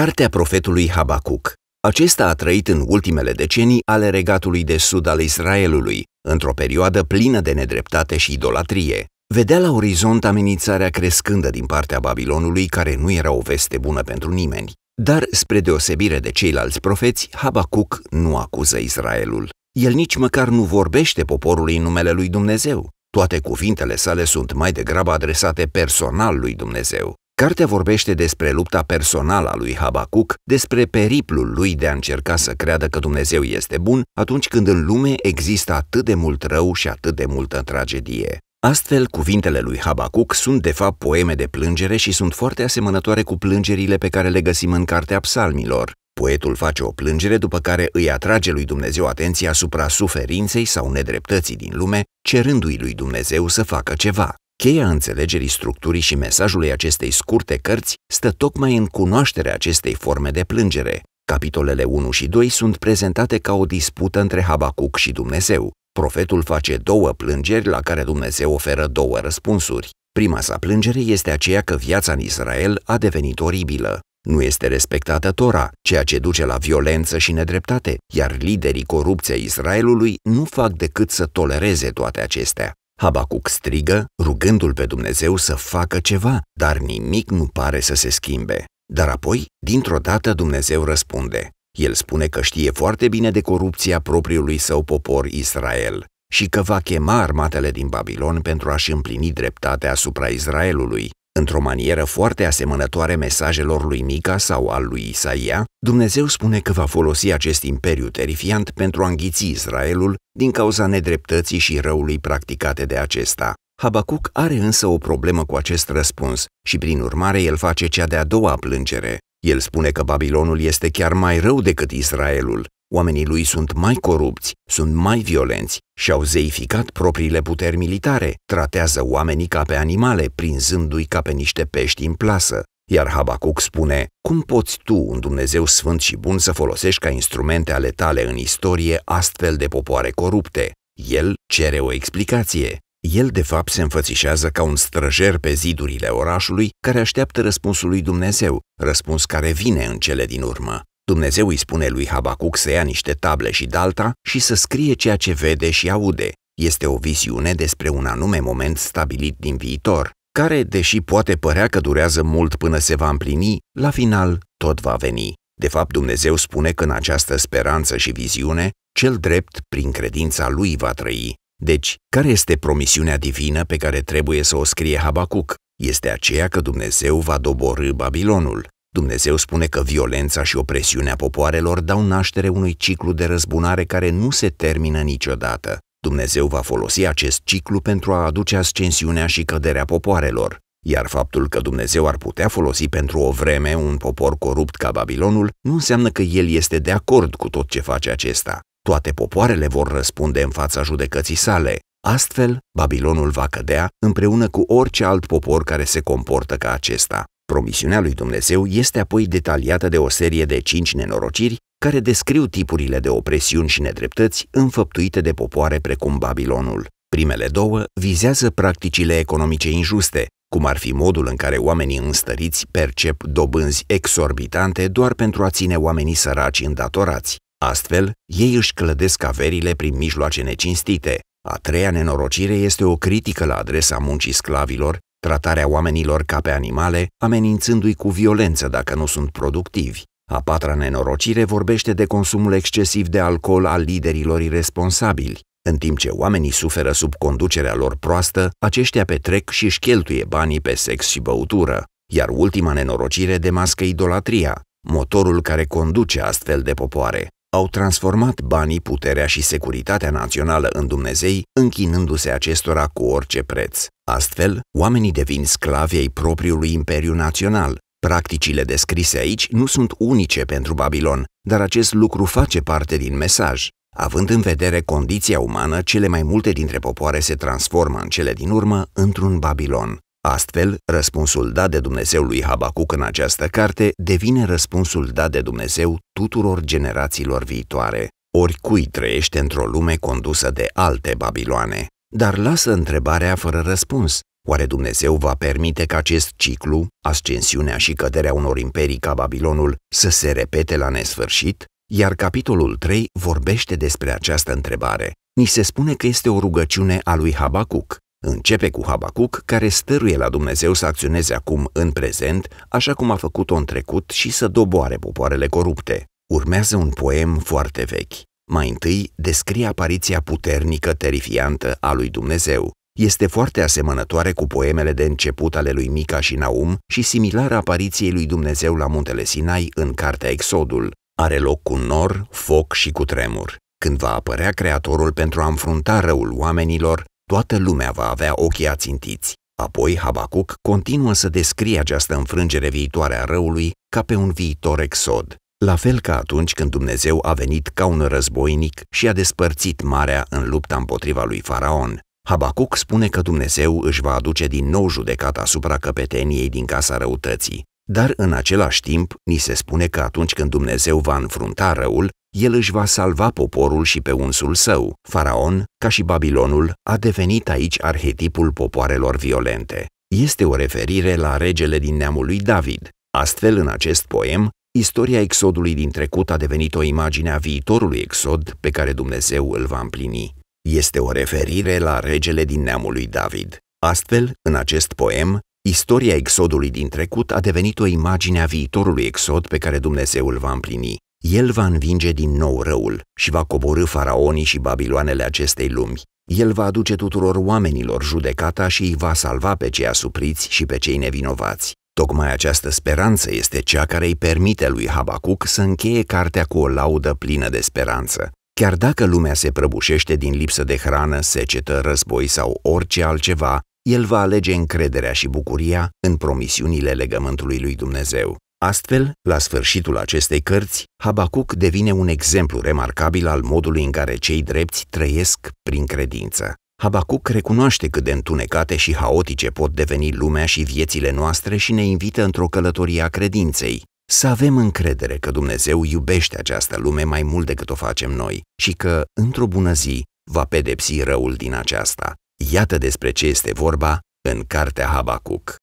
Cartea profetului Habacuc Acesta a trăit în ultimele decenii ale regatului de sud al Israelului, într-o perioadă plină de nedreptate și idolatrie. Vedea la orizont amenințarea crescândă din partea Babilonului, care nu era o veste bună pentru nimeni. Dar, spre deosebire de ceilalți profeți, Habacuc nu acuză Israelul. El nici măcar nu vorbește poporului în numele lui Dumnezeu. Toate cuvintele sale sunt mai degrabă adresate personal lui Dumnezeu. Cartea vorbește despre lupta personală a lui Habacuc, despre periplul lui de a încerca să creadă că Dumnezeu este bun atunci când în lume există atât de mult rău și atât de multă tragedie. Astfel, cuvintele lui Habacuc sunt de fapt poeme de plângere și sunt foarte asemănătoare cu plângerile pe care le găsim în Cartea Psalmilor. Poetul face o plângere după care îi atrage lui Dumnezeu atenția asupra suferinței sau nedreptății din lume, cerându-i lui Dumnezeu să facă ceva. Cheia înțelegerii structurii și mesajului acestei scurte cărți stă tocmai în cunoașterea acestei forme de plângere. Capitolele 1 și 2 sunt prezentate ca o dispută între Habacuc și Dumnezeu. Profetul face două plângeri la care Dumnezeu oferă două răspunsuri. Prima sa plângere este aceea că viața în Israel a devenit oribilă. Nu este respectată Tora, ceea ce duce la violență și nedreptate, iar liderii corupției Israelului nu fac decât să tolereze toate acestea. Habacuc strigă, rugându-l pe Dumnezeu să facă ceva, dar nimic nu pare să se schimbe. Dar apoi, dintr-o dată, Dumnezeu răspunde. El spune că știe foarte bine de corupția propriului său popor Israel și că va chema armatele din Babilon pentru a-și împlini dreptatea asupra Israelului, Într-o manieră foarte asemănătoare mesajelor lui Mica sau al lui Isaia, Dumnezeu spune că va folosi acest imperiu terifiant pentru a înghiți Israelul din cauza nedreptății și răului practicate de acesta. Habacuc are însă o problemă cu acest răspuns și prin urmare el face cea de-a doua plângere. El spune că Babilonul este chiar mai rău decât Israelul, Oamenii lui sunt mai corupți, sunt mai violenți și au zeificat propriile puteri militare, tratează oamenii ca pe animale, prinzându-i ca pe niște pești în plasă. Iar Habacuc spune, cum poți tu, un Dumnezeu sfânt și bun, să folosești ca instrumente ale tale în istorie astfel de popoare corupte? El cere o explicație. El, de fapt, se înfățișează ca un străjer pe zidurile orașului care așteaptă răspunsul lui Dumnezeu, răspuns care vine în cele din urmă. Dumnezeu îi spune lui Habacuc să ia niște table și dalta și să scrie ceea ce vede și aude. Este o visiune despre un anume moment stabilit din viitor, care, deși poate părea că durează mult până se va împlini, la final tot va veni. De fapt, Dumnezeu spune că în această speranță și viziune, cel drept, prin credința lui, va trăi. Deci, care este promisiunea divină pe care trebuie să o scrie Habacuc? Este aceea că Dumnezeu va dobori Babilonul. Dumnezeu spune că violența și opresiunea popoarelor dau naștere unui ciclu de răzbunare care nu se termină niciodată. Dumnezeu va folosi acest ciclu pentru a aduce ascensiunea și căderea popoarelor, iar faptul că Dumnezeu ar putea folosi pentru o vreme un popor corupt ca Babilonul nu înseamnă că el este de acord cu tot ce face acesta. Toate popoarele vor răspunde în fața judecății sale. Astfel, Babilonul va cădea împreună cu orice alt popor care se comportă ca acesta. Promisiunea lui Dumnezeu este apoi detaliată de o serie de cinci nenorociri care descriu tipurile de opresiuni și nedreptăți înfăptuite de popoare precum Babilonul. Primele două vizează practicile economice injuste, cum ar fi modul în care oamenii înstăriți percep dobânzi exorbitante doar pentru a ține oamenii săraci îndatorați. Astfel, ei își clădesc averile prin mijloace necinstite. A treia nenorocire este o critică la adresa muncii sclavilor, tratarea oamenilor ca pe animale, amenințându-i cu violență dacă nu sunt productivi. A patra nenorocire vorbește de consumul excesiv de alcool al liderilor irresponsabili. În timp ce oamenii suferă sub conducerea lor proastă, aceștia petrec și își cheltuie banii pe sex și băutură. Iar ultima nenorocire demască idolatria, motorul care conduce astfel de popoare au transformat banii, puterea și securitatea națională în Dumnezei, închinându-se acestora cu orice preț. Astfel, oamenii devin sclavi ai propriului imperiu național. Practicile descrise aici nu sunt unice pentru Babilon, dar acest lucru face parte din mesaj. Având în vedere condiția umană, cele mai multe dintre popoare se transformă în cele din urmă într-un Babilon. Astfel, răspunsul dat de Dumnezeu lui Habacuc în această carte devine răspunsul dat de Dumnezeu tuturor generațiilor viitoare, oricui trăiește într-o lume condusă de alte Babiloane. Dar lasă întrebarea fără răspuns. Oare Dumnezeu va permite ca acest ciclu, ascensiunea și căderea unor imperii ca Babilonul, să se repete la nesfârșit? Iar capitolul 3 vorbește despre această întrebare. Ni se spune că este o rugăciune a lui Habacuc, Începe cu Habacuc, care stăruie la Dumnezeu să acționeze acum în prezent, așa cum a făcut-o în trecut și să doboare popoarele corupte. Urmează un poem foarte vechi. Mai întâi descrie apariția puternică, terifiantă a lui Dumnezeu. Este foarte asemănătoare cu poemele de început ale lui Mica și Naum și similară apariției lui Dumnezeu la muntele Sinai în cartea Exodul. Are loc cu nor, foc și cu tremur când va apărea Creatorul pentru a înfrunta răul oamenilor Toată lumea va avea ochii ațintiți. Apoi Habacuc continuă să descrie această înfrângere viitoare a răului ca pe un viitor exod, la fel ca atunci când Dumnezeu a venit ca un războinic și a despărțit marea în lupta împotriva lui Faraon. Habacuc spune că Dumnezeu își va aduce din nou judecata asupra căpeteniei din casa răutății, dar în același timp ni se spune că atunci când Dumnezeu va înfrunta răul, el își va salva poporul și pe unsul său. Faraon, ca și Babilonul, a devenit aici arhetipul popoarelor violente. Este o referire la regele din neamul lui David. Astfel, în acest poem, istoria exodului din trecut a devenit o imagine a viitorului exod pe care Dumnezeu îl va împlini. Este o referire la regele din neamul lui David. Astfel, în acest poem, istoria exodului din trecut a devenit o imagine a viitorului exod pe care Dumnezeu îl va împlini. El va învinge din nou răul și va coborâ faraonii și babiloanele acestei lumi. El va aduce tuturor oamenilor judecata și îi va salva pe cei asupriți și pe cei nevinovați. Tocmai această speranță este cea care îi permite lui Habacuc să încheie cartea cu o laudă plină de speranță. Chiar dacă lumea se prăbușește din lipsă de hrană, secetă, război sau orice altceva, el va alege încrederea și bucuria în promisiunile legământului lui Dumnezeu. Astfel, la sfârșitul acestei cărți, Habacuc devine un exemplu remarcabil al modului în care cei drepți trăiesc prin credință. Habacuc recunoaște cât de întunecate și haotice pot deveni lumea și viețile noastre și ne invită într-o călătorie a credinței. Să avem încredere că Dumnezeu iubește această lume mai mult decât o facem noi și că, într-o bună zi, va pedepsi răul din aceasta. Iată despre ce este vorba în cartea Habacuc.